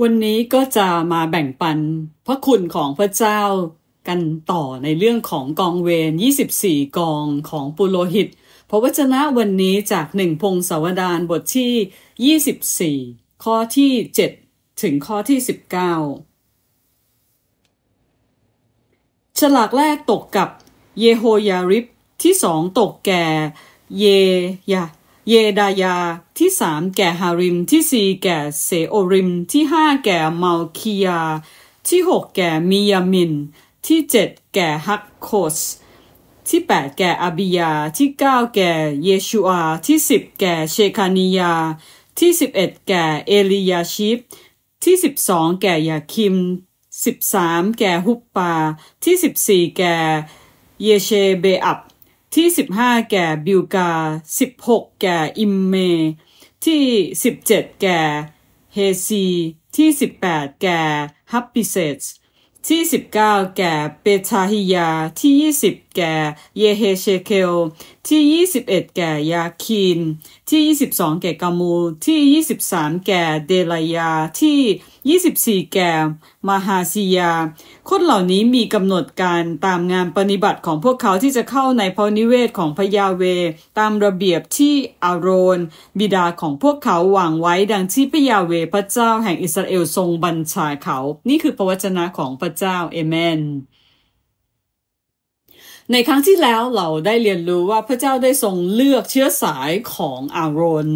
วันนี้ก็จะมาแบ่งปันพระคุณของพระเจ้ากันต่อในเรื่องของกองเวร 24 กองของปุโรหิต พระวจนะวันนี้จากหนึ่งพงศาวดารบทที่ 24 ข้อที่ 7 ถึงข้อที่ 19 ฉลากแรกตกกับเยโฮยาริบที่สองตกแก่เยยาเยดายาที่สามแก่ฮาริมที่สี่แก่เสโอริมที่ห้าแก่เมาคียา ที่หกแก่มิยามินที่เจ็ดแก่ฮักโคส ที่แปดแก่อาบิยาที่เก้าแก่เยชูอาที่สิบแก่เชคานียา ที่สิบเอ็ดแก่เอลียาชิปที่สิบสองแก่ยาคิมสิบสามแก่ฮุปปาที่สิบสี่แก่ เยเชเบอับที่15แก่บิลกา16แก่อิมเม ที่17แก่เฮซี ที่18แก่ฮับปิเซตที่19แก่เปชาฮิยา ที่20แก่เยเฮเชเคลที่ 21 แก่ยาคินที่ 22 แก่กามูที่ 23 แก่เดลายาที่ 24 แก่มาฮาซียา คนเหล่านี้มีกำหนดการตามงานปฏิบัติของพวกเขาที่จะเข้าในพระนิเวศของพยาเวตามระเบียบที่อาโรนบิดาของพวกเขาวางไว้ดังที่พยาเวพระเจ้าแห่งอิสราเอลทรงบัญชาเขา นี่คือพระวจนะของพระเจ้าเอเมนในครั้งที่แล้วเราได้เรียนรู้ว่าพระเจ้าได้ทรงเลือกเชื้อสายของอารอน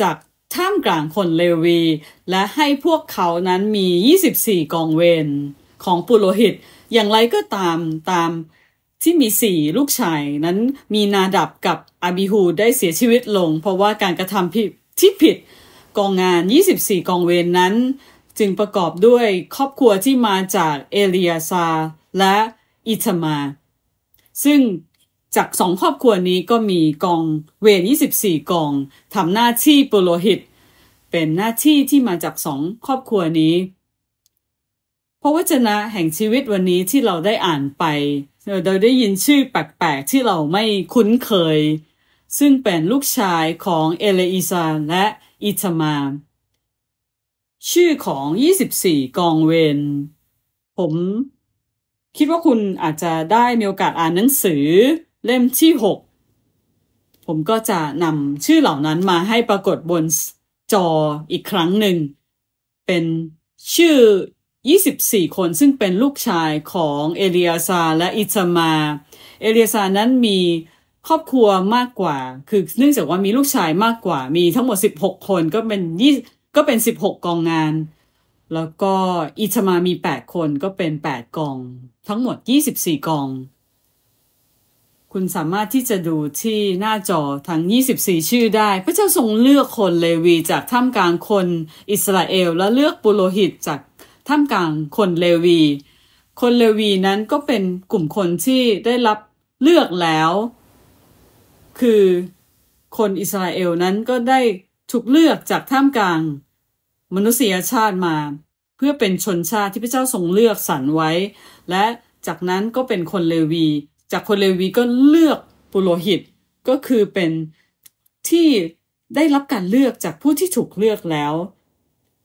จากท่ามกลางคนเลวีและให้พวกเขานั้นมี 24 กองเวรของปุโรหิต อย่างไรก็ตามตามที่มีสี่ลูกชายนั้นมีนาดับกับอาบิฮูได้เสียชีวิตลงเพราะว่าการกระทำที่ผิด กองงาน 24 กองเวรนนั้นจึงประกอบด้วยครอบครัวที่มาจากเอเลียซาและอิทมาซึ่งจากสองครอบครัวนี้ก็มีกองเวร24กองทำหน้าที่ปุโรหิต เป็นหน้าที่ที่มาจากสองครอบครัวนี้พระวจนะแห่งชีวิตวันนี้ที่เราได้อ่านไป เราได้ยินชื่อแปลกๆที่เราไม่คุ้นเคย ซึ่งเป็นลูกชายของเอเลอิซาและอิทมาชื่อของ 24 กองเวรผมคิดว่าคุณอาจจะได้มีโอกาสอ่านหนังสือเล่มที่ 6 ผมก็จะนำชื่อเหล่านั้นมาให้ปรากฏบนจออีกครั้งหนึ่งเป็นชื่อ 24 คนซึ่งเป็นลูกชายของเอเลียซาและอิชมา เอเลียซานั้นมีครอบครัวมากกว่าคือเนื่องจากว่ามีลูกชายมากกว่ามีทั้งหมด 16 คนก็เป็น20ก็เป็น16 กองงานแล้วก็อิชมามี 8 คนก็เป็น 8กอง ทั้งหมด 24กอง คุณสามารถที่จะดูที่หน้าจอทั้ง 24 ชื่อได้ พระเจ้าทรงเลือกคนเลวีจากท่ามกลางคนอิสราเอลและเลือกปุโรหิตจากท่ามกลางคนเลวี คนเลวีนั้นก็เป็นกลุ่มคนที่ได้รับเลือกแล้ว คือคนอิสราเอลนั้นก็ได้ถูกเลือกจากท่ามกลางมนุษยชาติมาเพื่อเป็นชนชาติที่พระเจ้าทรงเลือกสรรไว้ และจากนั้นก็เป็นคนเลวี จากคนเลวีก็เลือกปุโรหิตก็คือเป็นที่ได้รับการเลือกจากผู้ที่ถูกเลือกแล้ว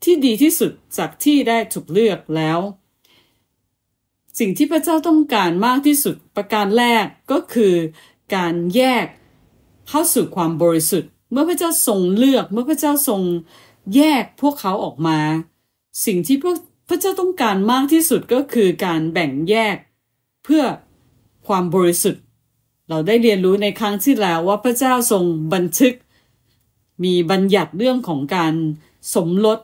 ที่ดีที่สุดจากที่ได้ถูกเลือกแล้ว สิ่งที่พระเจ้าต้องการมากที่สุดประการแรกก็คือการแยกเข้าสู่ความบริสุทธิ์เมื่อพระเจ้าทรงเลือกเมื่อพระเจ้าทรงแยกพวกเขาออกมา สิ่งที่พวกพระเจ้าต้องการมากที่สุดก็คือการแบ่งแยก เพื่อความบริสุทธิ์ เราได้เรียนรู้ในครั้งที่แล้วว่าพระเจ้าทรงบันทึก มีบัญญัติเรื่องของการสมรส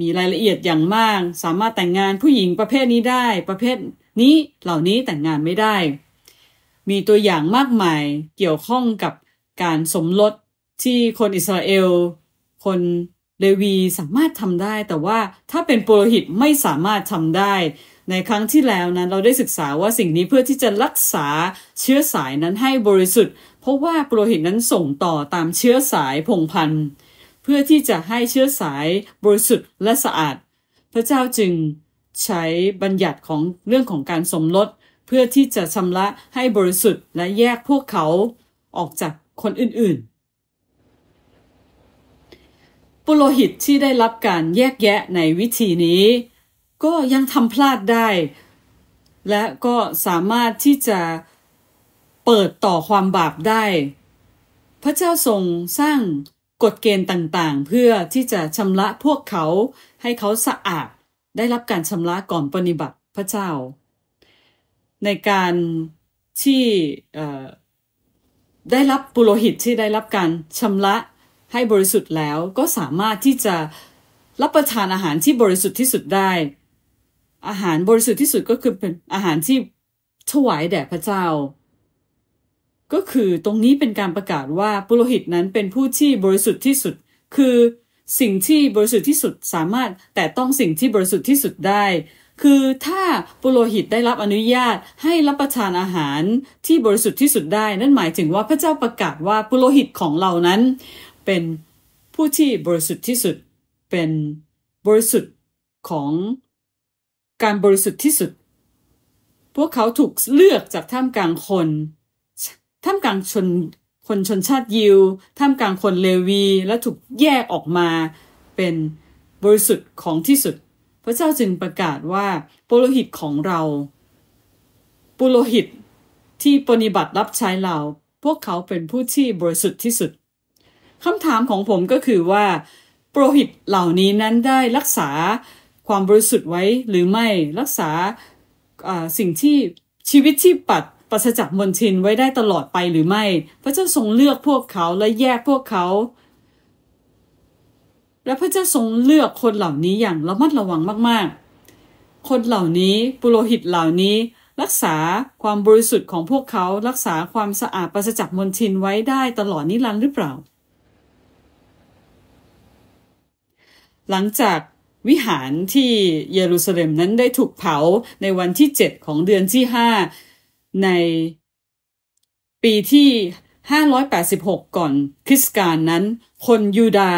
มีรายละเอียดอย่างมาก สามารถแต่งงานผู้หญิงประเภทนี้ได้ประเภท นี้เหล่านี้แต่งงานไม่ได้ มีตัวอย่างมากมายเกี่ยวข้องกับการสมรสที่คนอิสราเอล คนเลวีสามารถทำได้แต่ว่าถ้าเป็นปุโรหิตไม่สามารถทำได้ ในครั้งที่แล้วนั้นเราได้ศึกษาว่าสิ่งนี้เพื่อที่จะรักษาเชื้อสายนั้นให้บริสุทธิ์ เพราะว่าปุโรหิตนั้นส่งต่อตามเชื้อสายพงพันเพื่อที่จะให้เชื้อสายบริสุทธิ์และสะอาด พระเจ้าจึงใช้บัญญัติของเรื่องของการสมรสเพื่อที่จะชำระให้บริสุทธิ์และแยกพวกเขาออกจากคนอื่นๆปุโรหิตที่ได้รับการแยกแยะในวิธีนี้ ก็ยังทำพลาดได้ และก็สามารถที่จะเปิดต่อความบาปได้ พระเจ้าทรงสร้างกฎเกณฑ์ต่าง ๆ เพื่อที่จะชำระพวกเขาให้เขาสะอาดได้รับการชำระก่อนปฏิบัติพระเจ้า ในการที่ได้รับปุโรหิตที่ได้รับการชำระให้บริสุทธิ์แล้วก็สามารถที่จะรับประทานอาหารที่บริสุทธิ์ที่สุดได้ อาหารบริสุทธิ์ที่สุดก็คือเป็นอาหารที่ถวายแด่พระเจ้า ก็คือตรงนี้เป็นการประกาศว่า ปุโรหิตนั้นเป็นผู้ที่บริสุทธิ์ที่สุด คือสิ่งที่บริสุทธิ์ที่สุดสามารถแต่ต้องสิ่งที่บริสุทธิ์ที่สุดได้ คือถ้าปุโรหิตได้รับอนุญาตให้รับประทานอาหารที่บริสุทธิ์ที่สุดได้ นั่นหมายถึงว่าพระเจ้าประกาศว่าปุโรหิตของเรานั้นเป็นผู้ที่บริสุทธิ์ที่สุด เป็นบริสุทธิ์ของ การบริสุทธิ์ที่สุด พวกเขาถูกเลือกจากท่ามกลางคนท่ามกลางชนคนชนชาติยิวท่ามกลางคนเลวีและถูกแยกออกมา เป็นบริสุทธิ์ของที่สุด พระเจ้าจึงประกาศว่าปุโรหิตของเราปุโรหิตที่ปฏิบัติรับใช้เราพวกเขาเป็นผู้ที่บริสุทธิ์ที่สุดคำถามของผมก็คือว่าโปรหิตเหล่านี้นั้นได้รักษาความบริสุทธิ์ไว้หรือไม่ รักษาสิ่งที่ชีวิตที่ปัดประศจากมนชินไว้ได้ตลอดไปหรือไม่ พระเจ้าทรงเลือกพวกเขาและแยกพวกเขา และพระเจ้าทรงเลือกคนเหล่านี้อย่างระมัดระวังมาก ๆ คนเหล่านี้ปุโรหิตเหล่านี้ รักษาความบริสุทธิ์ของพวกเขา รักษาความสะอาดปราศจากมลทินไว้ได้ตลอดนิรันดร์หรือเปล่าหลังจากวิหารที่เยรูซาเล็มนั้นได้ถูกเผาในวันที่ 7 ของเดือนที่ 5 ในปีที่ 586 ก่อนคริสต์กาลนั้น คนยูดา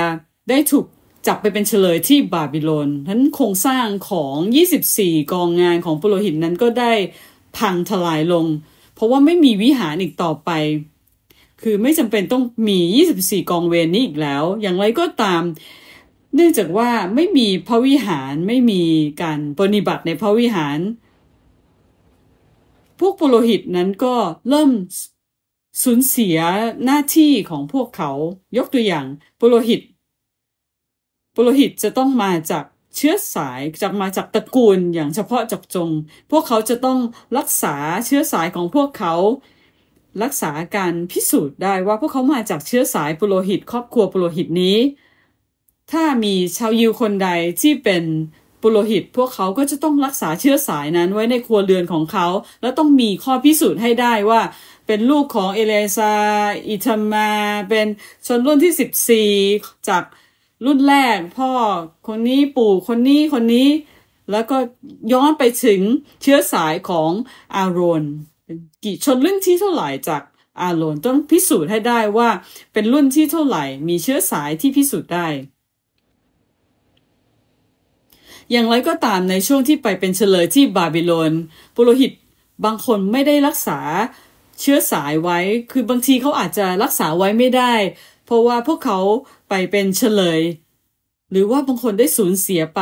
ได้ถูกจับไปเป็นเฉลยที่บาบิโลน นั้นโครงสร้างของ 24 กองงานของปุโรหิตนั้นก็ได้พังทลายลง เพราะว่าไม่มีวิหารอีกต่อไป คือไม่จำเป็นต้องมี 24 กองเวรนี้อีกแล้ว อย่างไรก็ตามเนื่องจากว่าไม่มีพระวิหารไม่มีการปฏิบัติในพระวิหาร พวกปุโรหิตนั้นก็เริ่มสูญเสียหน้าที่ของพวกเขา ยกตัวอย่าง ปุโรหิต ปุโรหิตจะต้องมาจากเชื้อสายจากมาจากตระกูลอย่างเฉพาะเจาะจง พวกเขาจะต้องรักษาเชื้อสายของพวกเขา รักษาการพิสูจน์ได้ว่าพวกเขามาจากเชื้อสายปุโรหิต ครอบครัวปุโรหิตนี้ถ้ามีชาวยิวคนใดที่เป็นปุโรหิตพวกเขาก็จะต้องรักษาเชื้อสายนั้นไว้ในครัวเรือนของเขา และต้องมีข้อพิสูจน์ให้ได้ว่า เป็นลูกของเอเลซา อิทมา เป็นชนรุ่นที่ 14 จากรุ่นแรก พ่อคนนี้ปู่คนนี้คนนี้ แล้วก็ย้อนไปถึงเชื้อสายของอาโรนกี่ชนรุ่นที่เท่าไหร่จากอาโรนต้องพิสูจน์ให้ได้ว่าเป็นรุ่นที่เท่าไหร่ มีเชื้อสายที่พิสูจน์ได้อย่างไรก็ตามในช่วงที่ไปเป็นเฉลยที่บาบิโลน ปุโรหิต บางคนไม่ได้รักษา เชื้อสายไว้ คือบางทีเขาอาจจะรักษาไว้ไม่ได้ เพราะว่าพวกเขาไปเป็นเฉลย หรือว่าบางคนได้สูญเสียไป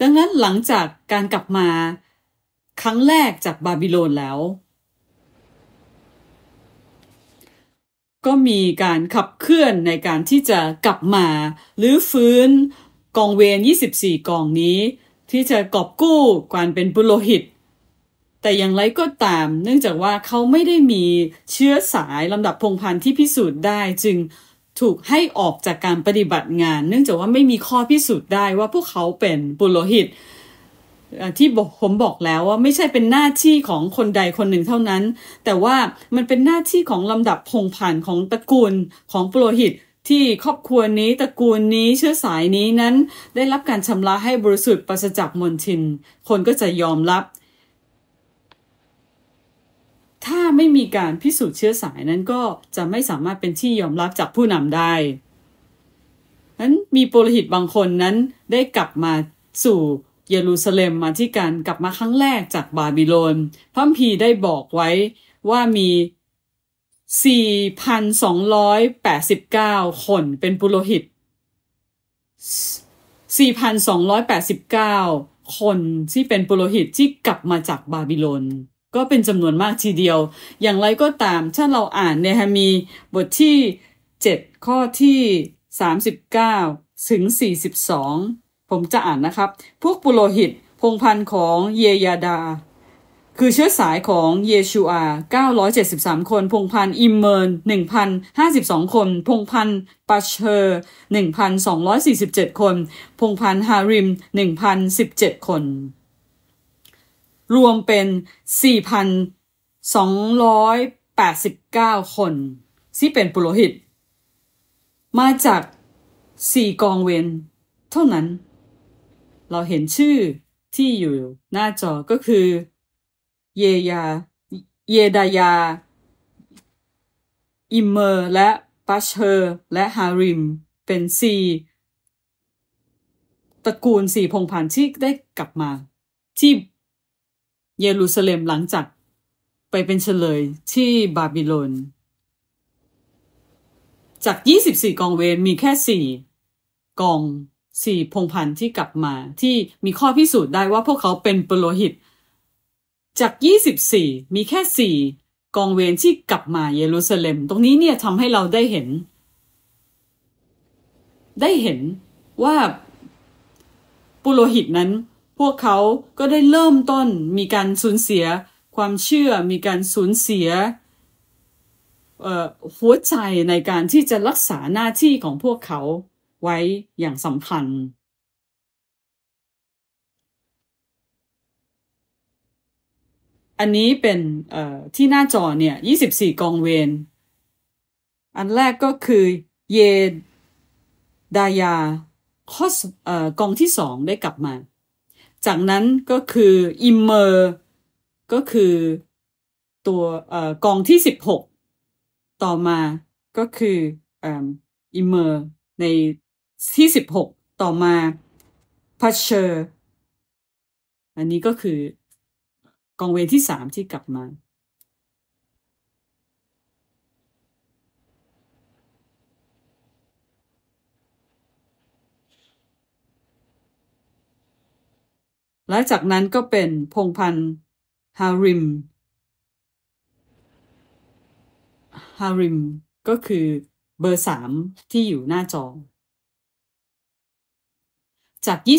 ดังนั้นหลังจากการกลับมา ครั้งแรกจากบาบิโลนแล้วก็มีการขับเคลื่อนในการที่จะกลับมาหรือฟื้น กองเวร24กองนี้ ที่จะกอบกู้การเป็นบุโรหิต แต่อย่างไรก็ตามเนื่องจากว่าเขาไม่ได้มีเชื้อสายลำดับพงพันธุ์ที่พิสูจน์ได้ จึงถูกให้ออกจากการปฏิบัติงาน เนื่องจากว่าไม่มีข้อพิสูจน์ได้ว่าพวกเขาเป็นบุโรหิตที่ผมบอกแล้วว่าไม่ใช่เป็นหน้าที่ของคนใดคนหนึ่งเท่านั้น แต่ว่ามันเป็นหน้าที่ของลำดับพงผ่านของตระกูลของปุโรหิตที่ครอบครัวนี้ตระกูลนี้เชื้อสายนี้นั้น ได้รับการชำระให้บริสุทธิ์ปราศจากมลชิน คนก็จะยอมรับ ถ้าไม่มีการพิสูจน์เชื้อสายนั้นก็จะไม่สามารถเป็นที่ยอมรับจากผู้นำได้นั้นมีโปรหิตบางคนนั้นได้กลับมาสู่เยรูซาเล็มมาที่การกลับมาครั้งแรกจากบาบิโลน พระพีได้บอกไว้ว่ามี 4,289 คนเป็นปุโรหิต 4,289 คนที่เป็นปุโรหิตที่กลับมาจากบาบิโลน ก็เป็นจำนวนมากทีเดียว อย่างไรก็ตามถ้าเราอ่านเนฮามีบทที่ 7 ข้อที่ 39 ถึง 42ผมจะอ่านนะครับ พวกปุโรหิต พงพันธ์ของเยยาดา คือเชื้อสายของเยชูอา973 คน พงพันธ์อิมเมิร์น1,052 คน พงพันธ์ปัชเชอร์1,247 คน พงพันธ์ฮาริม 1,017 คน รวมเป็น 4,289 คนที่เป็นปุโรหิต มาจากสี่กองเวน เท่านั้นเราเห็นชื่อที่อยู่หน้าจอก็คือ เยยา เยดายา อิมเมอร์และปัชเชอร์ และฮาริม เป็นสี่ตระกูลสี่พงพันที่ได้กลับมา ที่เยรูซาเล็มหลังจาก ไปเป็นเฉลยที่บาบิโลน จาก 24 กองเวรมีแค่ 4 กองสี่พงพันที่กลับมาที่มีข้อพิสูจน์ได้ว่าพวกเขาเป็นปโลหิต จาก24มีแค่4กองเวรที่กลับมาเยรูซาเล็ม ตรงนี้เนี่ยทำให้เราได้เห็น ได้เห็นว่า ปุโรหิตนั้น พวกเขาก็ได้เริ่มต้นมีการสูญเสีย ความเชื่อ มีการสูญเสียหัวใจในการที่จะรักษาหน้าที่ของพวกเขาไว้อย่างสำคัญ อันนี้เป็นที่หน้าจอเนี่ย24 กองเวรอันแรกก็คือเย ดายาข้อกองที่สองได้กลับมา จากนั้นก็คือ อิมเมอร์ ก็คือตัวกองที่สิบหก ต่อมา ก็คืออิมเมอร์ในที่สิบหกต่อมาพัชเชอร์อันนี้ก็คือ กองเวรที่สามที่กลับมา หลังจากนั้นก็เป็น พงพันธ์ฮาริมฮาริม ก็คือเบอร์สามที่อยู่หน้าจอจาก 24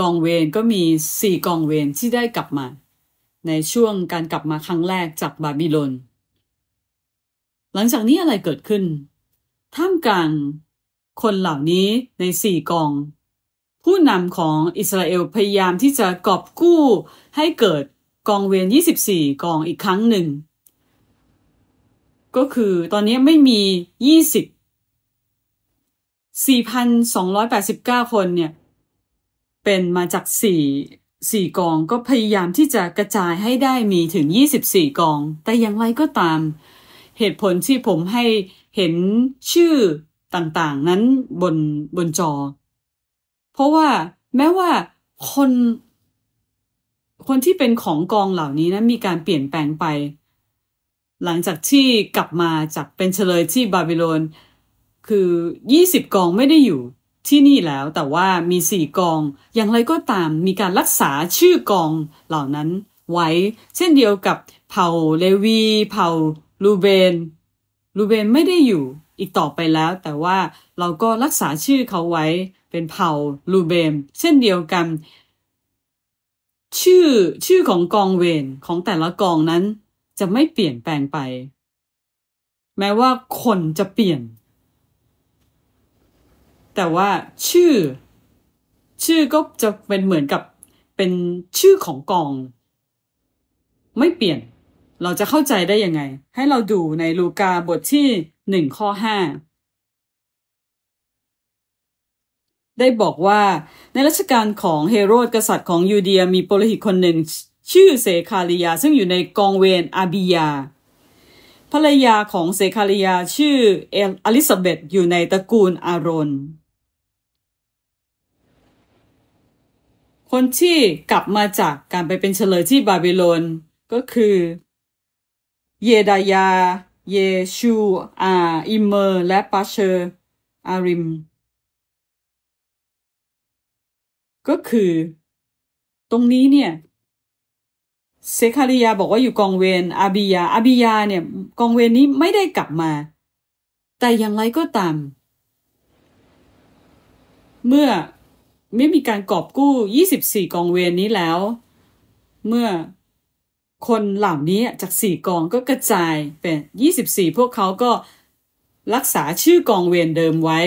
กองเวร ก็มี 4กองเวรที่ได้กลับมา ในช่วงการกลับมาครั้งแรกจากบาบิโลน หลังจากนี้อะไรเกิดขึ้น ท่ามกลางคนเหล่านี้ใน 4กอง ผู้นำของอิสราเอล พยายามที่จะกอบกู้ ให้เกิดกองเวร24กองอีกครั้งหนึ่ง ก็คือตอนนี้ไม่มี 20 4,289 คนเนี่ยเป็นมาจากสี่สี่กองก็พยายามที่จะกระจายให้ได้มีถึง 24กอง แต่อย่างไรก็ตามเหตุผลที่ผมให้เห็นชื่อต่างๆ นั้นบนบนจอ เพราะว่าแม้ว่าคน คนที่เป็นของกองเหล่านี้นะมีการเปลี่ยนแปลงไป หลังจากที่กลับมาจากเป็นเฉลยที่บาบิโลน คือ 20กองไม่ได้อยู่ที่นี่แล้วแต่ว่ามีสี่กอง อย่างไรก็ตามมีการรักษาชื่อกอง เหล่านั้นไว้ เช่นเดียวกับเผ่าเลวี เผ่าลูเบนลูเบนไม่ได้อยู่อีกต่อไปแล้ว แต่ว่าเราก็รักษาชื่อเขาไว้ เป็นเผ่าลูเบนเช่นเดียวกัน ชื่อชื่อของกองเวนของแต่ละกองนั้น จะไม่เปลี่ยนแปลงไป แม้ว่าคนจะเปลี่ยนแต่ว่าชื่อ ชื่อก็จะเป็นเหมือนกับ เป็นชื่อของกองไม่เปลี่ยนเราจะเข้าใจได้ยังไง ให้เราดูในลูกาบทที่หนึ่งข้อห้าได้บอกว่าในรัชกาลของเฮโรดกษัตริย์ของยูเดีย มีโปรหิตคนหนึ่งชื่อเซคาริยาซึ่งอยู่ในกองเวรอาบิยา ภรรยาของเซคาริยาชื่ออลิซาเบตอยู่ในตระกูลอารอนคนที่กลับมาจากการไปเป็นเฉลยที่บาบิโลน ก็คือ เยดายา เยชูอาอิเมอร์ และปาเชอร์อาริม ก็คือ ตรงนี้เนี่ย เซคาริยาบอกว่าอยู่กองเวนอาบียา อาบียาเนี่ย กองเวนนี้ไม่ได้กลับมา แต่อย่างไรก็ตาม เมื่อไม่มีการกอบกู้ 24 กองเวรนนี้แล้ว เมื่อคนเหล่านี้จาก4กองก็กระจายเป็น24พวกเขา ก็รักษาชื่อกองเวรเดิมไว้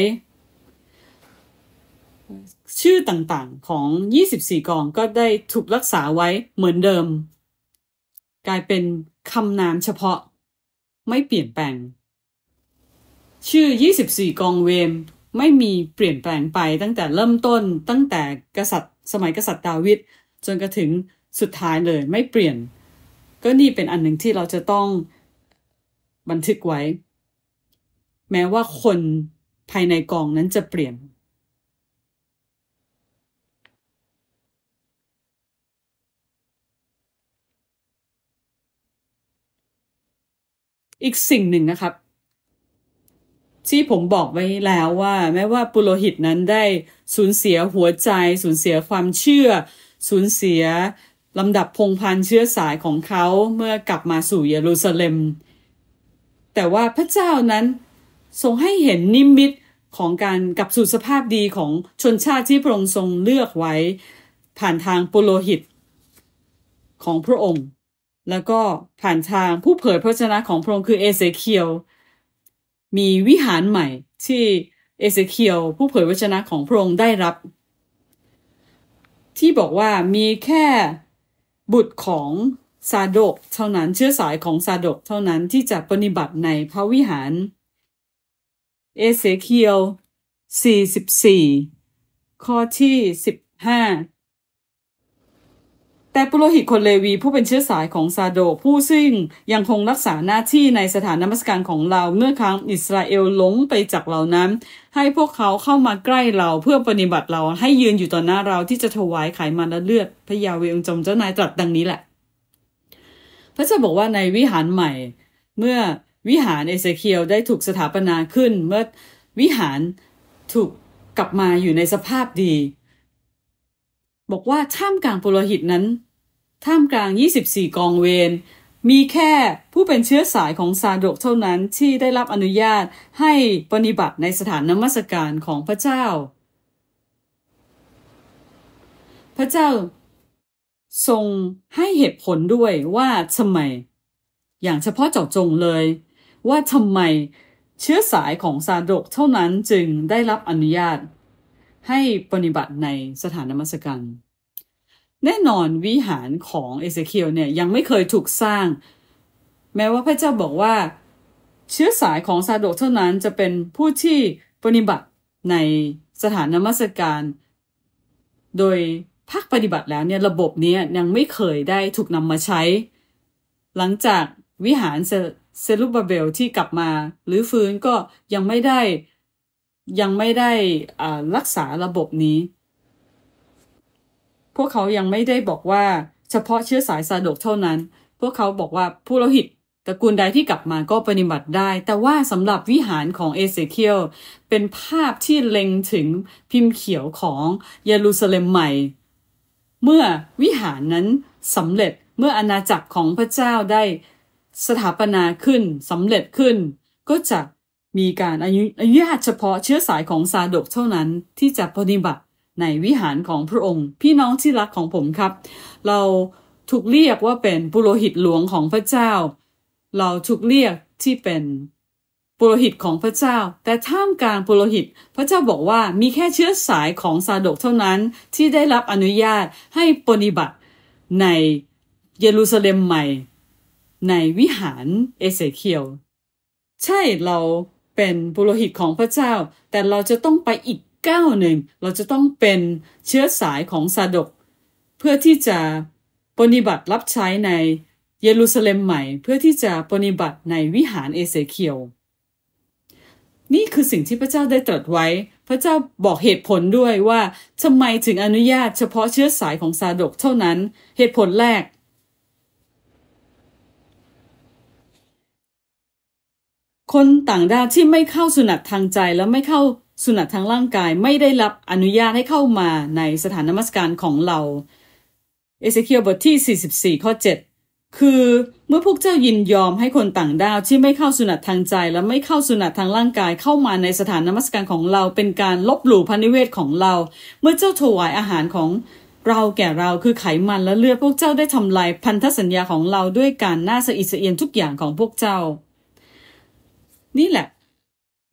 ชื่อต่างๆ ของ24กองก็ได้ถูกรักษาไว้เหมือนเดิม กลายเป็นคำนามเฉพาะ ไม่เปลี่ยนแปลง ชื่อ 24 กองเวรไม่มีเปลี่ยนแปลงไปตั้งแต่เริ่มต้นตั้งแต่กษัตริย์สมัยกษัตริย์ดาวิดจนกระถึงสุดท้ายเลยไม่เปลี่ยน ก็นี่เป็นอันหนึ่งที่เราจะต้องบันทึกไว้ แม้ว่าคนภายในกองนั้นจะเปลี่ยน อีกสิ่งหนึ่งนะครับที่ผมบอกไว้แล้วว่าแม้ว่าปุโรหิตนั้นได้สูญเสียหัวใจ สูญเสียความเชื่อ สูญเสียลำดับพงพันเชื้อสายของเขาเมื่อกลับมาสู่เยรูซาเล็ม แต่ว่าพระเจ้านั้นทรงให้เห็นนิมิตของการกลับสู่สภาพดีของชนชาติที่พระองค์ทรงเลือกไว้ ผ่านทางปุโรหิต ของพระองค์ แล้วก็ผ่านทางผู้เผยพระชนะของพระองค์คือเอเซเคียวมีวิหารใหม่ที่ เอเซเคียลผู้เผยวจนะของพระองค์ได้รับ ที่บอกว่ามีแค่บุตรของซาดกเท่านั้นเชื้อสายของซาดกเท่านั้นที่จะปฏิบัติในพระวิหาร เอเซเคียล 44 ข้อที่ 15แต่ปุโรหิตคนเลวีผู้เป็นเชื้อสายของซาโดผู้ซึ่งยังคงรักษาหน้าที่ในสถานนมัสการของเราเมื่อครั้งอิสราเอลหลงไปจากเรานั้น ให้พวกเขาเข้ามาใกล้เราเพื่อปฏิบัติเราให้ยืนอยู่ต่อหน้าเราที่จะถวายไขมันและเลือดพระยาเวองจมเจ้านายตรัสดังนี้แหละพระเจ้าบอกว่าในวิหารใหม่ เมื่อวิหารเอเซเคียวได้ถูกสถาปนาขึ้น เมื่อวิหารถูกกลับมาอยู่ในสภาพดีบอกว่าท่ามกลางปุโรหิตนั้น ท่ามกลาง 24 กองเวรมีแค่ผู้เป็นเชื้อสายของซาดกเท่านั้นที่ได้รับอนุญาตให้ปฏิบัติในสถานนมัสการของพระเจ้า พระเจ้า ทรงให้เหตุผลด้วยว่าทำไม อย่างเฉพาะเจาะจงเลย ว่าทำไม เชื้อสายของซาดกเท่านั้นจึงได้รับอนุญาตให้ปฏิบัติในสถานนมัสการ แน่นอนวิหารของเอเซเคียลเนี่ยยังไม่เคยถูกสร้าง แม้ว่าพระเจ้าบอกว่า เชื้อสายของซาโดกเท่านั้นจะเป็นผู้ที่ปฏิบัติในสถานนมัสการ โดยภาคปฏิบัติแล้วเนี่ยระบบนี้ยังไม่เคยได้ถูกนำมาใช้ หลังจากวิหารเซลูบาเบลที่กลับมาหรือฟื้นก็ยังไม่ได้ยังไม่ได้รักษาระบบนี้ พวกเขายังไม่ได้บอกว่าเฉพาะเชื้อสายซาดกเท่านั้น พวกเขาบอกว่าผู้โลหิตตระกูลใดที่กลับมาก็ปฏิบัติได้ แต่ว่าสำหรับวิหารของเอเซเคียลเป็นภาพที่เล็งถึงพิมพ์เขียวของเยรูซาเล็มใหม่ เมื่อวิหารนั้นสำเร็จ เมื่ออาณาจักรของพระเจ้าได้สถาปนาขึ้นสำเร็จขึ้นก็จะมีการอนุญาตเฉพาะเชื้อสายของซาดกเท่านั้นที่จะปฏิบัติในวิหารของพระองค์พี่น้องที่รักของผมครับเราถูกเรียกว่าเป็นปุโรหิตหลวงของพระเจ้าเราถูกเรียกที่เป็นปุโรหิตของพระเจ้าแต่ท่ามกลางปุโรหิตพระเจ้าบอกว่ามีแค่เชื้อสายของซาดกเท่านั้นที่ได้รับอนุญาตให้ปฏิบัติในเยรูซาเล็มใหม่ในวิหารเอเสเคียวใช่เราเป็นบุโรหิตของพระเจ้า แต่เราจะต้องไปอีกก้าวหนึ่ง เราจะต้องเป็นเชื้อสายของซาดกเพื่อที่จะปฏิบัติรับใช้ในเยรูซาเล็มใหม่ เพื่อที่จะปฏิบัติในวิหารเอเสเคียว นี่คือสิ่งที่พระเจ้าได้ตรัสไว้ พระเจ้าบอกเหตุผลด้วยว่าทำไมถึงอนุญาตเฉพาะเชื้อสายของซาดกเท่านั้น เหตุผลแรกคนต่างด้าวที่ไม่เข้าสุนัตทางใจและไม่เข้าสุนัตทางร่างกายไม่ได้รับอนุญาตให้เข้ามาในสถานนมัสการของเรา เอเซเคียลบทที่ 44 ข้อ 7 คือเมื่อพวกเจ้ายินยอมให้คนต่างด้าวที่ไม่เข้าสุนัตทางใจ และไม่เข้าสุนัตทางร่างกายเข้ามาในสถานนมัสการของเราเป็นการลบหลู่พันนิเวศของเรา เมื่อเจ้าถวายอาหารของ เราแก่เราคือไขมันและเลือดพวกเจ้าได้ทำลายพันธสัญญาของเราด้วยการน่าสะอิดสะเอียนทุกอย่างของพวกเจ้านี่แหละ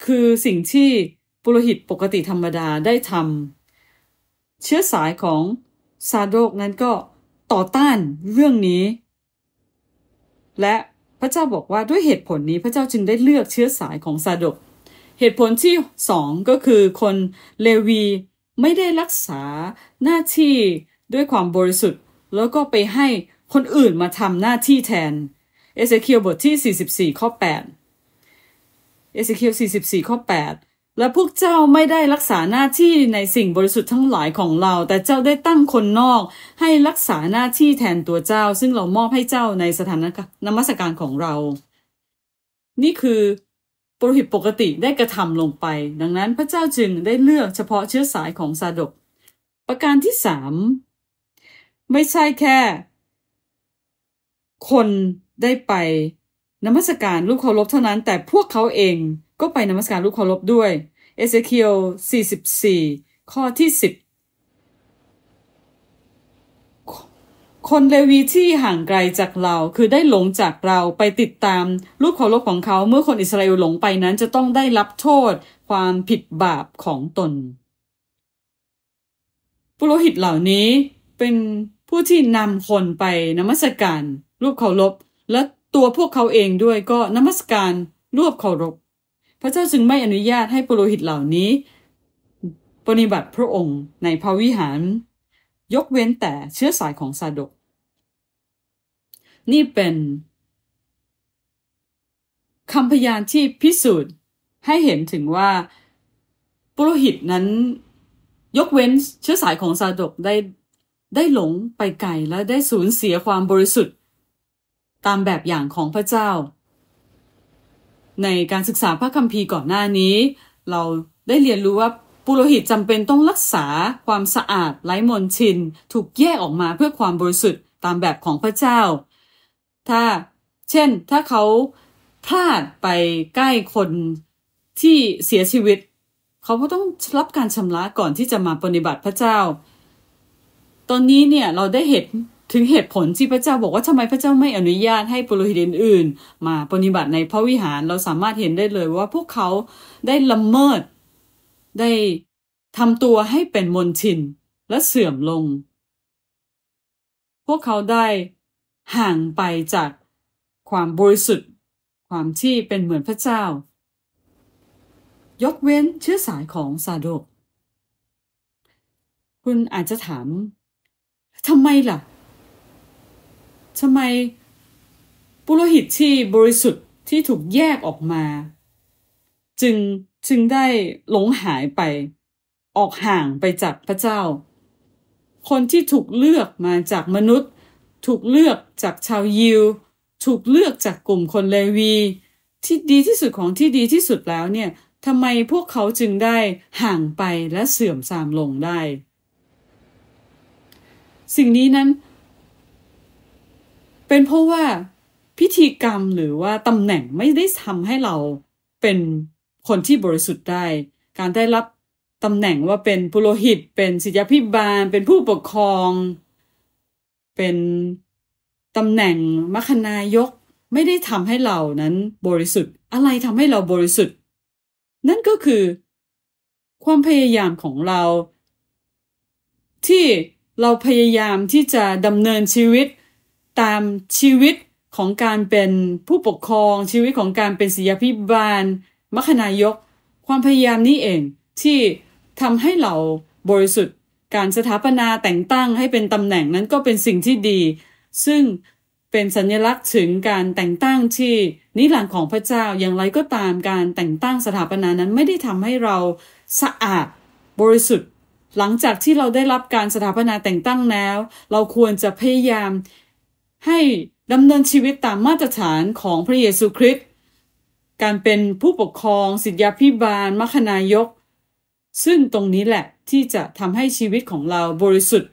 คือสิ่งที่ปุโรหิตปกติธรรมดาได้ทำเชื้อสายของซาโดกนั้นก็ต่อต้านเรื่องนี้ และพระเจ้าบอกว่าด้วยเหตุผลนี้พระเจ้าจึงได้เลือกเชื้อสายของซาโดก เหตุผลที่สองก็คือ คนเลวีไม่ได้รักษาหน้าที่ด้วยความบริสุทธิ์ แล้วก็ไปให้คนอื่นมาทำหน้าที่แทน เอเซเคียลบทที่44ข้อ8เอเสเคียส44ข้อ8และพวกเจ้าไม่ได้รักษาหน้าที่ในสิ่งบริสุทธิ์ทั้งหลายของเรา แต่เจ้าได้ตั้งคนนอกให้รักษาหน้าที่แทนตัวเจ้า ซึ่งเรามอบให้เจ้าในสถานนมัสการของเรา นี่คือ ปรหิตปกติได้กระทำลงไป ดังนั้นพระเจ้าจึงได้เลือกเฉพาะเชื้อสายของซาดก ประการที่สามไม่ใช่แค่ คนได้ไปนมัสการลูกเคารพเท่านั้น แต่พวกเขาเองก็ไปนมัสการลูกเคารพด้วย เอเซเคียล44 ข้อที่ 10 คนเลวีที่ห่างไกลจากเราคือได้หลงจากเราไปติดตามลูกเคารพของเขาเมื่อคนอิสราเอลหลงไปนั้นจะต้องได้รับโทษความผิดบาปของตน ปุโรหิตเหล่านี้เป็นผู้ที่นำคนไปนมัสการ ลูกเคารพและตัวพวกเขาเองด้วยก็นมัสการรวบเคารพ พระเจ้าจึงไม่อนุญาตให้ปุโรหิตเหล่านี้ ปฏิบัติพระองค์ ในพระวิหาร ยกเว้นแต่เชื้อสายของซาดก นี่เป็นคำพยานที่พิสูจน์ให้เห็นถึงว่าปุโรหิตนั้นยกเว้นเชื้อสายของซาดก ได้ได้หลงไปไกล และได้สูญเสียความบริสุทธิตามแบบอย่างของพระเจ้า ในการศึกษาพระคัมภีร์ก่อนหน้านี้ เราได้เรียนรู้ว่าปุโรหิตจำเป็นต้องรักษาความสะอาดไร้มลทินถูกแยกออกมาเพื่อความบริสุทธิ์ตามแบบของพระเจ้า ถ้าเช่นถ้าเขาพลาดไปใกล้คนที่เสียชีวิต เขาก็ต้องรับการชำระก่อนที่จะมาปฏิบัติพระเจ้า ตอนนี้เนี่ยเราได้เห็นถึงเหตุผลที่พระเจ้าบอกว่าทำไมพระเจ้าไม่อนุญาตให้ปุโรหิตอื่น มาปฏิบัติในพระวิหารเราสามารถเห็นได้เลยว่าพวกเขาได้ละเมิด ได้ทำตัวให้เป็นมนชินและเสื่อมลง พวกเขาได้ห่างไปจากความบริสุทธิ์ ความที่เป็นเหมือนพระเจ้า ยกเว้นเชื้อสายของซาโดกคุณอาจจะถามทำไมล่ะทำไมปุโรหิตที่บริสุทธิ์ที่ถูกแยกออกมา จึงจึงได้หลงหายไป ออกห่างไปจากพระเจ้า คนที่ถูกเลือกมาจากมนุษย์ ถูกเลือกจากชาวยิว ถูกเลือกจากกลุ่มคนเลวี ที่ดีที่สุดของที่ดีที่สุดแล้วเนี่ยทำไมพวกเขาจึงได้ห่างไปและเสื่อมทรามลงได้ สิ่งนี้นั้นเป็นเพราะว่าพิธีกรรมหรือว่าตำแหน่งไม่ได้ทำให้เรา เป็นคนที่บริสุทธิ์ได้ การได้รับตำแหน่งว่าเป็นปุโรหิตเป็นศิษยิพิบาล เป็นผู้ปกครอง เป็นตำแหน่งมัคนายกไม่ได้ทำให้เรานั้นบริสุทธิ์อะไรทำให้เราบริสุทธิ์ นั่นก็คือ ความพยายามของเรา ที่เราพยายามที่จะดำเนินชีวิตตามชีวิตของการเป็นผู้ปกครองชีวิตของการเป็นศิยาพิบาล มัคนายก ความพยายามนี้เองที่ทำให้เราบริสุทธิ์ การสถาปนาแต่งตั้งให้เป็นตำแหน่งนั้นก็เป็นสิ่งที่ดี ซึ่งเป็นสัญลักษณ์ถึงการแต่งตั้งที่นิรันดร์ของพระเจ้าอย่างไรก็ตามการแต่งตั้งสถาปนานั้น ไม่ได้ทำให้เราสะอาดบริสุทธิ์ หลังจากที่เราได้รับการสถาปนาแต่งตั้งแล้ว เราควรจะพยายามให้ดำเนินชีวิตตามมาตรฐานของพระเยซูคริสต์การเป็นผู้ปกครองสิทธยาพิบาลมัคนายก ซึ่งตรงนี้แหละที่จะทำให้ชีวิตของเราบริสุทธิ์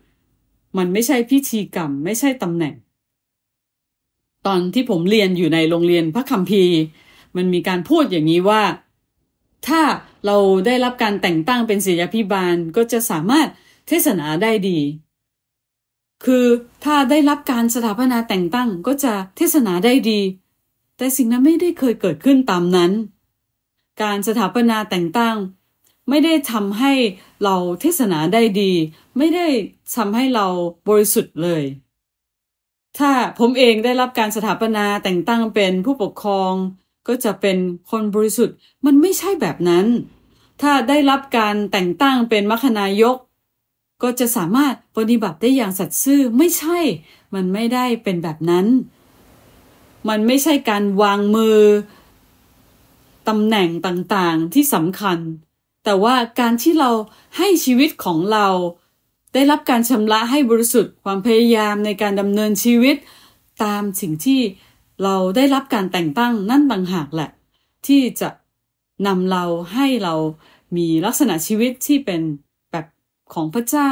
มันไม่ใช่พิธีกรรม ไม่ใช่ตำแหน่ง ตอนที่ผมเรียนอยู่ในโรงเรียนพระคัมภีร์ มันมีการพูดอย่างนี้ว่า ถ้าเราได้รับการแต่งตั้งเป็นศิษยาพิบาลก็จะสามารถเทศนาได้ดีคือถ้าได้รับการสถาปนาแต่งตั้งก็จะเทศนาได้ดี แต่สิ่งนั้นไม่ได้เคยเกิดขึ้นตามนั้น การสถาปนาแต่งตั้งไม่ได้ทำให้เราเทศนาได้ดี ไม่ได้ทำให้เราบริสุทธิ์เลย ถ้าผมเองได้รับการสถาปนาแต่งตั้งเป็นผู้ปกครอง ก็จะเป็นคนบริสุทธิ์มันไม่ใช่แบบนั้น ถ้าได้รับการแต่งตั้งเป็นมัคคณายกก็จะสามารถปฏิบัติได้อย่างสัตย์ซื่อไม่ใช่ มันไม่ได้เป็นแบบนั้น มันไม่ใช่การวางมือ ตำแหน่งต่างๆที่สำคัญ แต่ว่าการที่เราให้ชีวิตของเรา ได้รับการชำระให้บริสุทธิ์ความพยายามในการดำเนินชีวิต ตามสิ่งที่เราได้รับการแต่งตั้งนั่นต่างหากแหละที่จะนำเราให้เรามีลักษณะชีวิตที่เป็นของพระเจ้า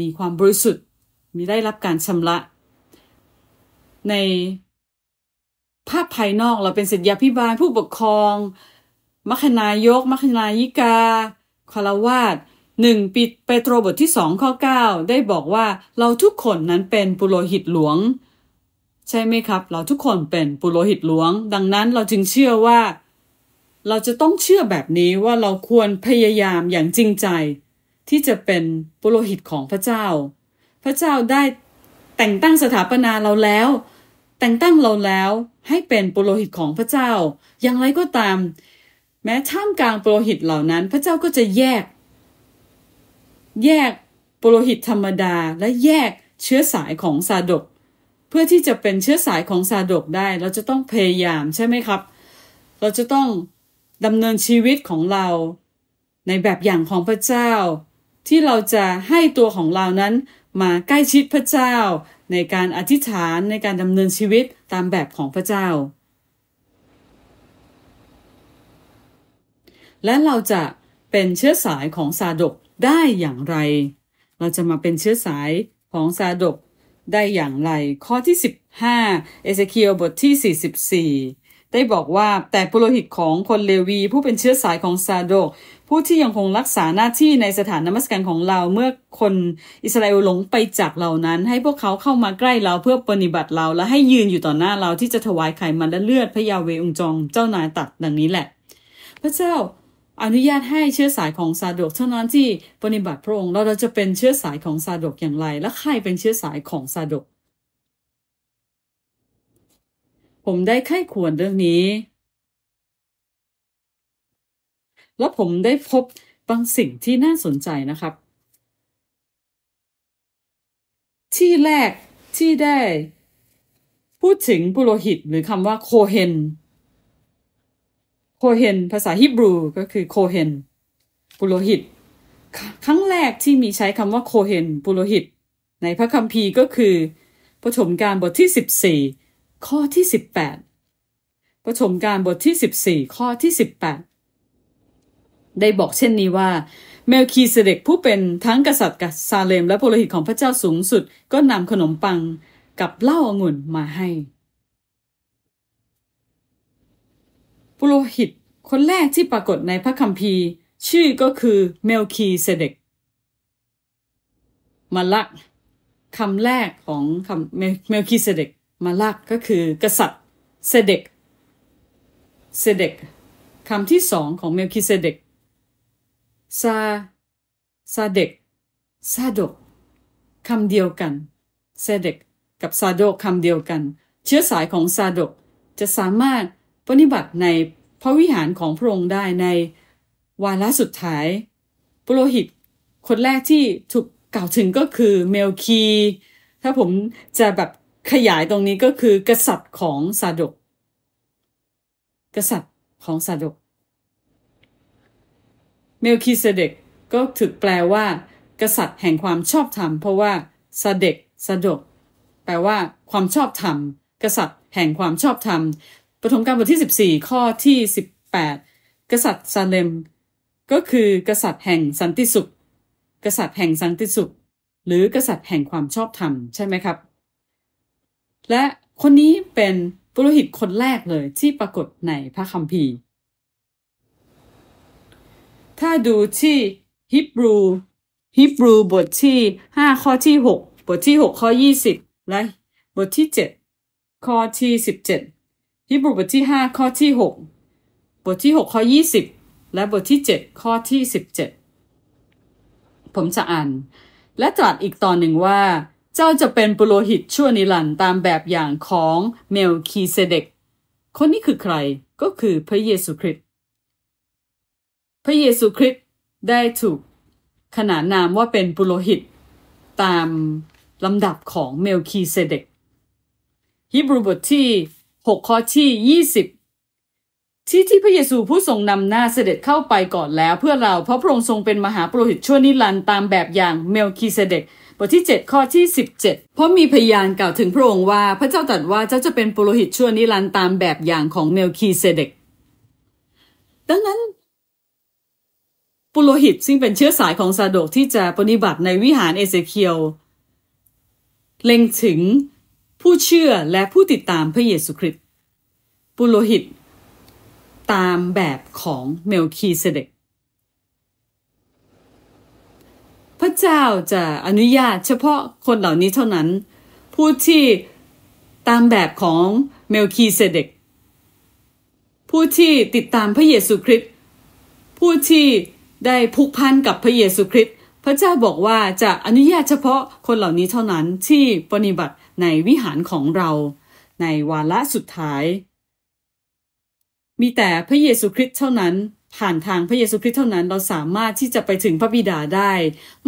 มีความบริสุทธิ์มีได้รับการชำระ ในภาพภายนอกเราเป็นสิธยาพิบาลผู้ปกครอง มัคนายก มัคนายิกาคารวาสหนึ่งปิดเปโตรบทที่สองข้อเก้าได้บอกว่าเราทุกคนนั้นเป็นปุโรหิตหลวง ใช่ไหมครับเราทุกคนเป็นปุโรหิตหลวง ดังนั้นเราจึงเชื่อว่า เราจะต้องเชื่อแบบนี้ว่าเราควรพยายามอย่างจริงใจที่จะเป็นปุโรหิตของพระเจ้า พระเจ้าได้แต่งตั้งสถาปนาเราแล้ว แต่งตั้งเราแล้วให้เป็นปุโรหิตของพระเจ้า อย่างไรก็ตาม แม้ท่ามกลางปุโรหิตเหล่านั้น พระเจ้าก็จะแยก แยกปุโรหิตธรรมดาและแยกเชื้อสายของซาดก เพื่อที่จะเป็นเชื้อสายของซาดกได้ เราจะต้องพยายามใช่ไหมครับ เราจะต้องดำเนินชีวิตของเรา ในแบบอย่างของพระเจ้าที่เราจะให้ตัวของเรานั้นมาใกล้ชิดพระเจ้า ในการอธิษฐานในการดำเนินชีวิตตามแบบของพระเจ้า และเราจะเป็นเชื้อสายของซาดกได้อย่างไร เราจะมาเป็นเชื้อสายของซาดกได้อย่างไร ข้อที่ 15 เอเซเคียลบทที่44ได้บอกว่าแต่ปุโรหิตของคนเลวีผู้เป็นเชื้อสายของซาดกผู้ที่ยังคงรักษาหน้าที่ในสถานนมัสการของเราเมื่อคนอิสราเอลหลงไปจากเหล่านั้น ให้พวกเขาเข้ามาใกล้เราเพื่อปฏิบัติเราและให้ยืนอยู่ต่อหน้าเราที่จะถวายไขมันและเลือด พระยาเวองจองเจ้านายตัด ดังนี้แหละ พระเจ้าอนุญาตให้เชื้อสายของซาดก เท่านั้นที่ปฏิบัติพระองค์เราจะเป็นเชื้อสายของซาดกอย่างไรและใครเป็นเชื้อสายของซาดก ผมได้ไข้ควรเรื่องนี้แล้วผมได้พบบางสิ่งที่น่าสนใจนะครับ ที่แรกที่ได้พูดถึงปุโรหิตหรือคำว่าโคเฮน โคเฮนภาษาฮิบรูก็คือโคเฮนปุโรหิต ครั้งแรกที่มีใช้คำว่าโคเฮนปุโรหิต ในพระคัมภีร์ก็คือปฐมกาลบทที่14ข้อที่18ปฐมกาลบทที่14ข้อที่18ได้บอกเช่นนี้ว่าเมลคีเสเดกผู้เป็นทั้งกษัตริย์กับซาเลมและโพลหิตของพระเจ้าสูงสุด ก็นำขนมปังกับเหล้าองุ่นมาให้โพลหิตคนแรกที่ปรากฏในพระคัมภีร์ ชื่อก็คือเมลคีเสเดกมาลักคำแรกของคำเมลคีเสเดกมาลักก็คือกษัตริย์เสเดกเสเดกคำที่สองของเมลคีเสเดกซาซาเด็กซาดกคำเดียวกันซาเด็กกับซาโดกคำเดียวกัน เชื้อสายของซาดกจะสามารถปฏิบัติในพระวิหารของพระองค์ได้ใน วาระสุดท้าย ปุโรหิต คนแรกที่ถูกกล่าวถึงก็คือเมลคีถ้าผมจะแบบขยายตรงนี้ก็คือ กษัตริย์ของซาดก กษัตริย์ของซาดกเมลคีเสเดกก็ถึกแปลว่า กษัตริย์แห่งความชอบธรรมเพราะว่าเสเดกสะดก แปลว่า ความชอบธรรมกษัตริย์แห่งความชอบธรรมปฐมกาลบทที่ 14 ข้อที่ 18 กษัตริย์ซาเลม ก็คือ กษัตริย์แห่งสันติสุข กษัตริย์แห่งสันติสุขหรือ กษัตริย์แห่งความชอบธรรม ใช่ไหมครับและคนนี้เป็นปุโรหิตคนแรกเลยที่ปรากฏในพระคัมภีร์ถ้าดูที่ฮิบรูฮิบรูบทที่ห้าข้อที่หกบทที่หกข้อยี่สิบและบทที่เจ็ดข้อที่สิบเจ็ดฮิบรูบทที่ห้าข้อที่หกบทที่หกข้อยี่สิบและบทที่เจ็ดข้อที่สิบเจ็ดผมจะอ่าน และตรัสอีกตอนหนึ่งว่า เจ้าจะเป็นปุโรหิตชั่วนิรันตามแบบอย่างของเมลคีเซเดกคนนี้คือใครก็คือพระเยซูคริสต์พระเยซูคริสต์ได้ถูกขนานนามว่าเป็นปุโรหิตตามลำดับของเมลคีเซเดกฮิบรูบทที่ 6 ข้อที่20 ที่ที่พระเยซูผู้ทรงนำหน้าเสด็จเข้าไปก่อนแล้วเพื่อเรา เพราะพระองค์ทรงเป็นมหาปุโรหิตชั่วนิรันตามแบบอย่างเมลคีเซเดกบทที่ 7 ข้อที่ 17 เพราะมีพยานกล่าวถึงพระองค์ว่าพระเจ้าตรัสว่าเจ้าจะเป็นปุโรหิตชั่วนิรันตามแบบอย่างของเมลคีเซเดกดังนั้นปุโรหิตซึ่งเป็นเชื้อสายของซาโดกที่จะปฏิบัติในวิหารเอเซเคียวเล็งถึงผู้เชื่อและผู้ติดตามพระเยซูคริสต์ปุโรหิต ตามแบบของเมลคีเสเดกพระเจ้าจะอนุญาตเฉพาะคนเหล่านี้เท่านั้น ผู้ที่ตามแบบของเมลคีเสเดกผู้ที่ติดตามพระเยซูคริสต์ผู้ที่ได้ผูกพัน กับพระเยซูคริสต์พระเจ้าบอกว่าจะอนุญาตเฉพาะคนเหล่านี้เท่านั้นที่ปฏิบัติในวิหารของเราในวาระสุดท้าย มีแต่พระเยซูคริสต์เท่านั้น ผ่านทางพระเยซูคริสต์เท่านั้น เราสามารถที่จะไปถึงพระบิดาได้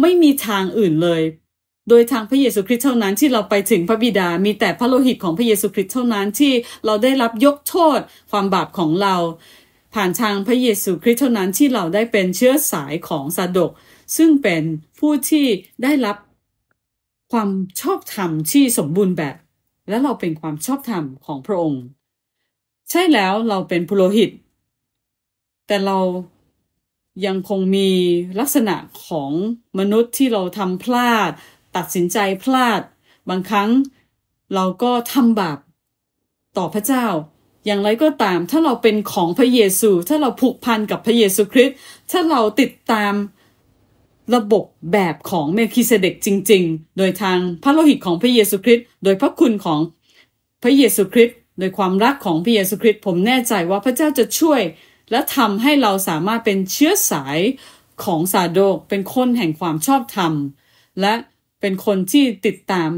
ไม่มีทางอื่นเลย โดยทางพระเยซูคริสต์เท่านั้นที่เราไปถึงพระบิดา มีแต่พระโลหิตของพระเยซูคริสต์เท่านั้นที่เราได้รับยกโทษความบาปของเราผ่านทางพระเยซูคริสต์เท่านั้น ที่เราได้เป็นเชื้อสายของซาดก ซึ่งเป็นผู้ที่ได้รับความชอบธรรมที่สมบูรณ์แบบ และเราเป็นความชอบธรรมของพระองค์ ใช่แล้วเราเป็นพุโรหิต แต่เรายังคงมีลักษณะของมนุษย์ที่เราทำพลาด ตัดสินใจพลาด บางครั้งเราก็ทำบาปต่อพระเจ้าอย่างไรก็ตาม ถ้าเราเป็นของพระเยซู ถ้าเราผูกพันกับพระเยซูคริสต์ ถ้าเราติดตามระบบแบบของเมคิเสเดกจริง ๆ โดยทางพระโลหิตของพระเยซูคริสต์ โดยพระคุณของพระเยซูคริสต์ โดยความรักของพระเยซูคริสต์ ผมแน่ใจว่าพระเจ้าจะช่วยและทำให้เราสามารถเป็นเชื้อสายของซาโดก เป็นคนแห่งความชอบธรรมและเป็นคนที่ติดตาม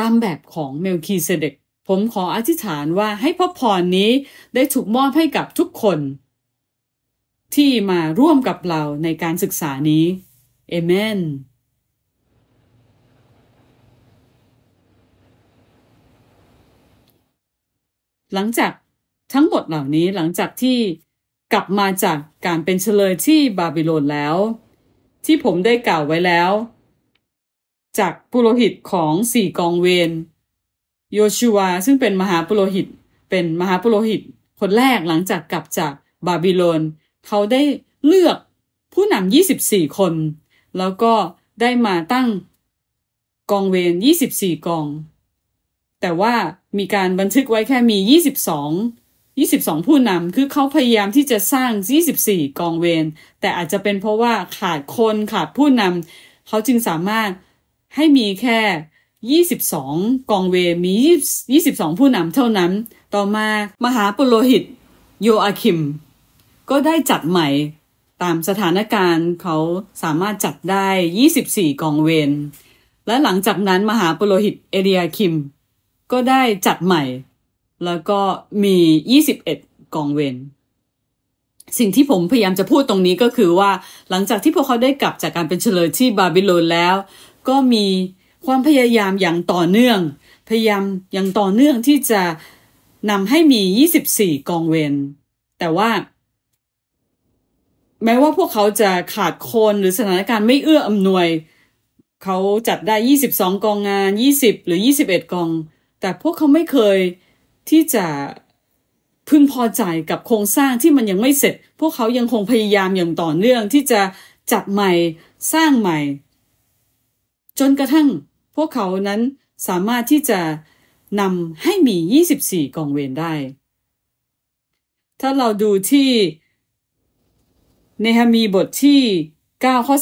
ตามแบบของเมลคีเสเดกผมขออธิษฐานว่าให้พระพรนี้ได้ถูกมอบให้กับทุกคน ที่มาร่วมกับเราในการศึกษานี้ เอเมน หลังจากทั้งหมดเหล่านี้หลังจากที่กลับมาจากการเป็นเฉลยที่บาบิโลนแล้ว ที่ผมได้กล่าวไว้แล้ว จากปุโรหิตของสี่กองเวรโยชูวาซึ่งเป็นมหาปุโรหิต เป็นมหาปุโรหิต คนแรกหลังจากกลับจากบาบิโลน เขาได้เลือกผู้นำ24 คน แล้วก็ได้มาตั้งกองเวร24 กอง แต่ว่ามีการบันทึกไว้แค่มี22 22 ผู้นำคือเขาพยายามที่จะสร้าง 24 กองเวรแต่อาจจะเป็นเพราะว่าขาดคนขาดผู้นำเขาจึงสามารถให้มีแค่22กองเวมี22ผู้นำเท่านั้น ต่อมามหาปุโรหิต โยอาคิม ก็ได้จัดใหม่ตามสถานการณ์ เขาสามารถจัดได้24กองเวรและหลังจากนั้นมหาปุโรหิตเอเรียคิม ก็ได้จัดใหม่ แล้วก็มี 21กองเวรสิ่งที่ผมพยายามจะพูดตรงนี้ก็คือว่าหลังจากที่พวกเขาได้กลับจากการเป็นเฉลยที่บาบิโลนแล้ว ก็มีความพยายามอย่างต่อเนื่อง พยายามอย่างต่อเนื่องที่จะนำให้มี 24 กองเวร แต่ว่า แม้ว่าพวกเขาจะขาดคนหรือสถานการณ์ไม่เอื้ออำนวยเขาจัดได้ 22 กองงาน 20 หรือ 21 กอง แต่พวกเขาไม่เคยที่จะพึงพอใจกับโครงสร้างที่มันยังไม่เสร็จ พวกเขายังคงพยายามอย่างต่อเนื่อง ที่จะจัดใหม่สร้างใหม่ จนกระทั่งพวกเขานั้นสามารถที่จะนำให้มี 24กองเวรได้ ถ้าเราดูที่ เนหมีบทที่ 9 ข้อ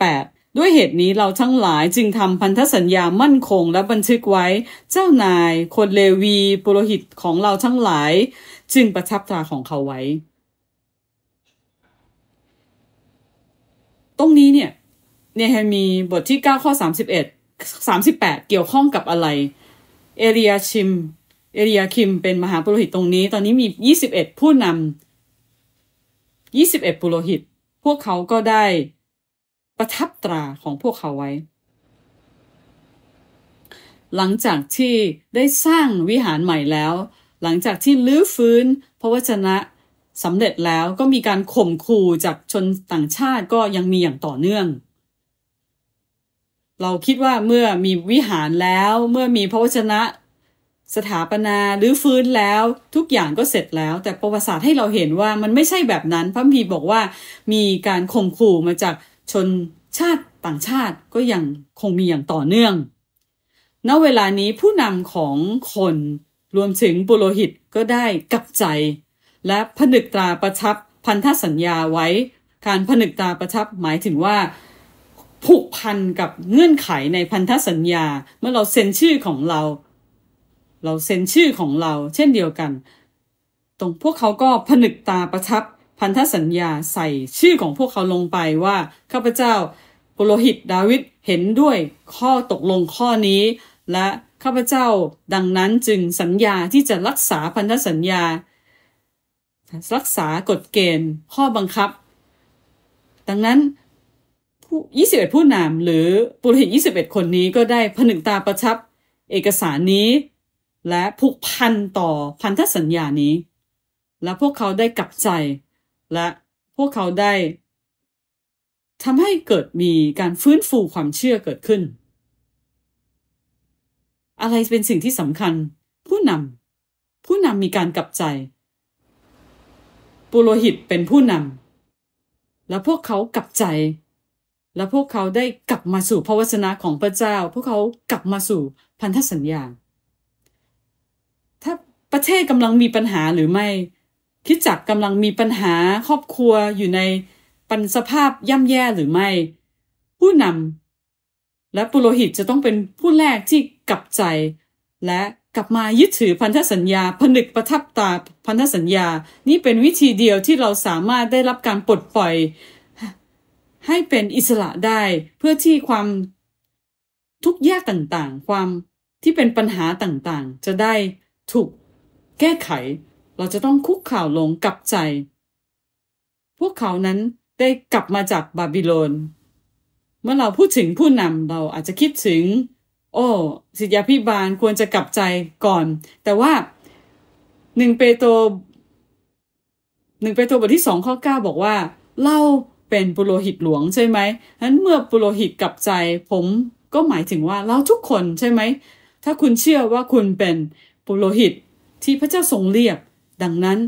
38 ด้วยเหตุนี้เราทั้งหลายจึงทำพันธสัญญามั่นคงและบันทึกไว้เจ้านายคนเลวีปุโรหิตของเราทั้งหลาย จึงประทับตราของเขาไว้ ตรงนี้เนี่ยเนหมีบทที่ 9 ข้อ 31สามสิบแปดเกี่ยวข้องกับอะไร เอเรียชิม เอเรียคิม เป็นมหาปุโรหิตตรงนี้ ตอนนี้มียี่สิบเอ็ดผู้นำยี่สิบเอ็ดปุโรหิต พวกเขาก็ได้ประทับตราของพวกเขาไว้ หลังจากที่ได้สร้างวิหารใหม่แล้ว หลังจากที่ลื้อฟื้นพระวจนะสำเร็จแล้ว ก็มีการข่มขู่จากชนต่างชาติก็ยังมีอย่างต่อเนื่องเราคิดว่าเมื่อมีวิหารแล้วเมื่อมีพระวจนะสถาปนาหรือฟื้นแล้วทุกอย่างก็เสร็จแล้ว แต่ประวัติศาสตร์ให้เราเห็นว่ามันไม่ใช่แบบนั้นพระพีบอกว่ามีการข่มขู่มาจากชนชาติต่างชาติก็ยังคงมีอย่างต่อเนื่องณเวลานี้ผู้นำของคนรวมถึงบุโรหิตก็ได้กลับใจ และผนึกตาประชับพันธสัญญาไว้ การผนึกตาประชับหมายถึงว่าผูกพันกับเงื่อนไขในพันธสัญญาเมื่อเราเซ็นชื่อของเรา เราเซ็นชื่อของเราเช่นเดียวกัน ตรงพวกเขาก็ผนึกตาประทับพันธสัญญาใส่ชื่อของพวกเขาลงไปว่า ข้าพเจ้าปุโรหิตดาวิดเห็นด้วยข้อตกลงข้อนี้ และ ข้าพเจ้าดังนั้นจึงสัญญาที่จะรักษาพันธสัญญารักษากฎเกณฑ์ข้อบังคับ ดังนั้น้21ผู้นำหรือปุโรหิต 21 คนนี้ก็ได้ผนึกตาประชับเอกสารนี้ และผูกพันต่อพันธสัญญานี้ และพวกเขาได้กลับใจ และพวกเขาได้ทำให้เกิดมีการฟื้นฟูความเชื่อเกิดขึ้น อะไรเป็นสิ่งที่สำคัญ ผู้นำผู้นำมีการกลับใจ ปุโรหิตเป็นผู้นำและพวกเขากลับใจและพวกเขาได้กลับมาสู่พระวจนะของพระเจ้า พวกเขากลับมาสู่พันธสัญญา ถ้าประเทศกำลังมีปัญหาหรือไม่คิดจักกำลังมีปัญหาครอบครัวอยู่ในปันสภาพย่ำแย่หรือไม่ ผู้นำและปุโรหิตจะต้องเป็นผู้แรกที่กลับใจ และกลับมายึดถือพันธสัญญาผนึกประทับตาพันธสัญญานี่เป็นวิธีเดียวที่เราสามารถได้รับการปลดปล่อยให้เป็นอิสระได้เพื่อที่ความทุกข์ยากต่างๆ ความที่เป็นปัญหาต่าง ๆ จะได้ถูกแก้ไข เราจะต้องคุกข่าวลงกลับใจ พวกเขานั้นได้กลับมาจากบาบิโลน เมื่อเราพูดถึงผู้นำ เราอาจจะคิดถึง โอ้ สิทธยาพิบาลควรจะกลับใจก่อน แต่ว่าหนึ่งเปโตรหนึ่งเปโตรบทที่สองข้อเก้าบอกว่า เราเป็นปุโรหิตหลวงใช่ไหมนั้นเมื่อปุโรหิตกลับใจ ผมก็หมายถึงว่าเราทุกคนใช่ไหม ถ้าคุณเชื่อว่าคุณเป็นปุโรหิตที่พระเจ้าทรงเรียบ ดังนั้น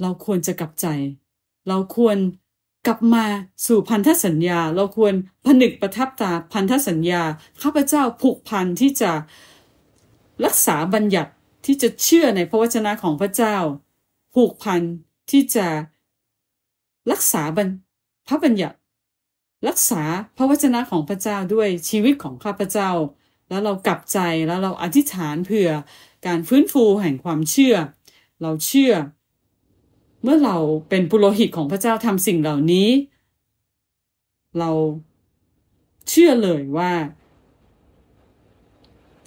เราควรจะกลับใจ เราควรกลับมาสู่พันธสัญญา เราควรผนึกประทับตาพันธสัญญาข้าพเจ้าผูกพันที่จะ รักษาบัญญัติที่จะเชื่อในพระวจนะของพระเจ้าผูกพันที่จะรักษาบัญพระบัญญัติรักษาพระวจนะของพระเจ้าด้วยชีวิตของข้าพเจ้า แล้วเรากลับใจแล้วเราอธิษฐานเผื่อการฟื้นฟูแห่งความเชื่อ เราเชื่อ เมื่อเราเป็นปุโรหิตของพระเจ้าทำสิ่งเหล่านี้ เราเชื่อเลยว่า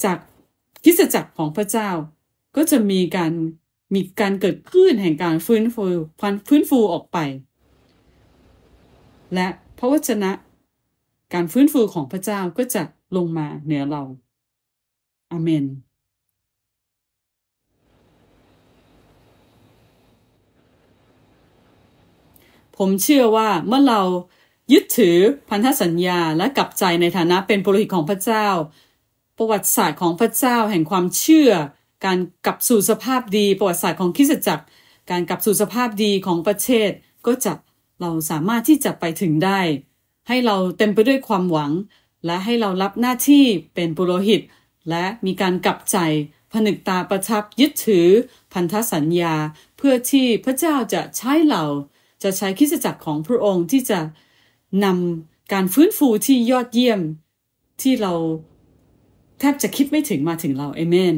จากคิสจักรของพระเจ้าก็จะมีการมีการเกิดขึ้นแห่งการฟื้นฟูาฟื้นฟูออกไปและพระวจนะ การฟื้นฟูของพระเจ้าก็จะลงมาเหนือเราอาเมน ผมเชื่อว่าเมื่อเรายึดถือพันธสัญญาและกลับใจในฐานะเป็นปุโรหิตของพระเจ้า ประวัติศาสตร์ของพระเจ้าแห่งความเชื่อ การกลับสู่สภาพดี ประวัติศาสตร์ของคริสตจักร การกลับสู่สภาพดีของประเทศก็จะเราสามารถที่จะไปถึงได้ ให้เราเต็มไปด้วยความหวัง และให้เรารับหน้าที่เป็นปุโรหิต และมีการกลับใจ ผนึกตาประทับยึดถือ พันธสัญญาเพื่อที่พระเจ้าจะใช้เรา จะใช้คิสจักรของพระองค์ที่จะนำการฟื้นฟูที่ยอดเยี่ยม ที่เราแทบจะคิดไม่ถึงมาถึงเราเอเมน